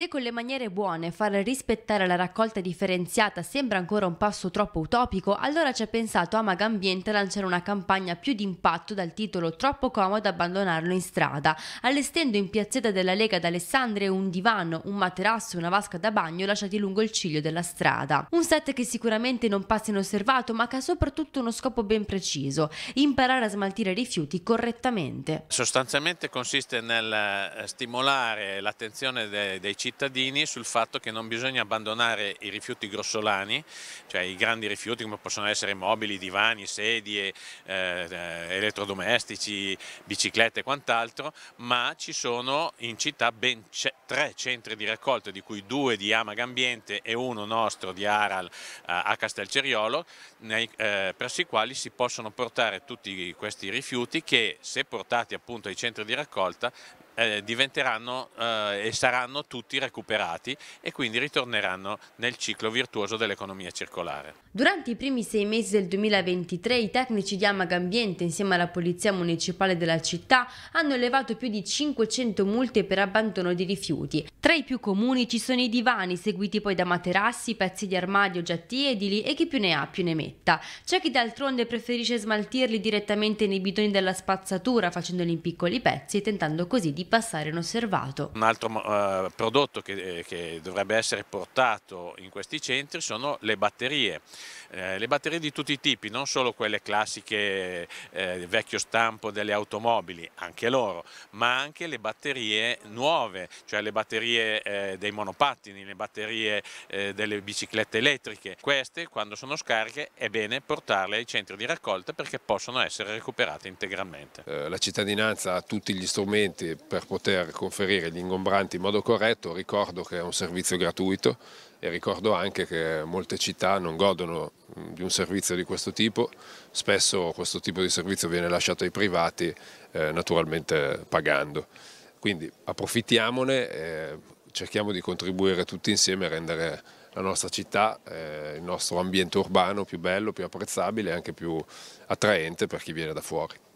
Se con le maniere buone far rispettare la raccolta differenziata sembra ancora un passo troppo utopico, allora ci ha pensato Amaga Ambiente a lanciare una campagna più di impatto dal titolo Troppo comodo abbandonarlo in strada, allestendo in piazzetta della Lega d'Alessandria un divano, un materasso e una vasca da bagno lasciati lungo il ciglio della strada. Un set che sicuramente non passa inosservato, ma che ha soprattutto uno scopo ben preciso, imparare a smaltire i rifiuti correttamente. Sostanzialmente consiste nel eh, stimolare l'attenzione dei cittadini cittadini sul fatto che non bisogna abbandonare i rifiuti grossolani, cioè i grandi rifiuti come possono essere mobili, divani, sedie, eh, eh elettrodomestici, biciclette e quant'altro, ma ci sono in città ben tre centri di raccolta, di cui due di Amaga Ambiente e uno nostro di Aral eh, a Castelceriolo, nei, eh, presso i quali si possono portare tutti questi rifiuti che se portati appunto ai centri di raccolta eh, diventeranno eh, e saranno tutti recuperati e quindi ritorneranno nel ciclo virtuoso dell'economia circolare. Durante i primi sei mesi del 2023 i tecnici di Amag Ambiente insieme alla Polizia Municipale della città hanno elevato più di 500 multe per abbandono di rifiuti. Tra i più comuni ci sono i divani, seguiti poi da materassi, pezzi di armadio già edili e chi più ne ha più ne metta. C'è chi d'altronde preferisce smaltirli direttamente nei bidoni della spazzatura facendoli in piccoli pezzi e tentando così di passare inosservato. Un altro uh, prodotto che, eh, che, dovrebbe essere portato in questi centri sono le batterie, eh, le batterie di tutti i tipi, non solo quelle classiche eh, vecchio stampo delle automobili, anche loro, ma anche le batterie nuove, cioè le batterie eh, dei monopattini, le batterie eh, delle biciclette elettriche. Queste quando sono scariche è bene portarle ai centri di raccolta perché possono essere recuperate integralmente. Eh, la cittadinanza ha tutti gli strumenti per per poter conferire gli ingombranti in modo corretto, ricordo che è un servizio gratuito e ricordo anche che molte città non godono di un servizio di questo tipo, spesso questo tipo di servizio viene lasciato ai privati eh, naturalmente pagando. Quindi approfittiamone e cerchiamo di contribuire tutti insieme a rendere la nostra città, eh, il nostro ambiente urbano più bello, più apprezzabile e anche più attraente per chi viene da fuori.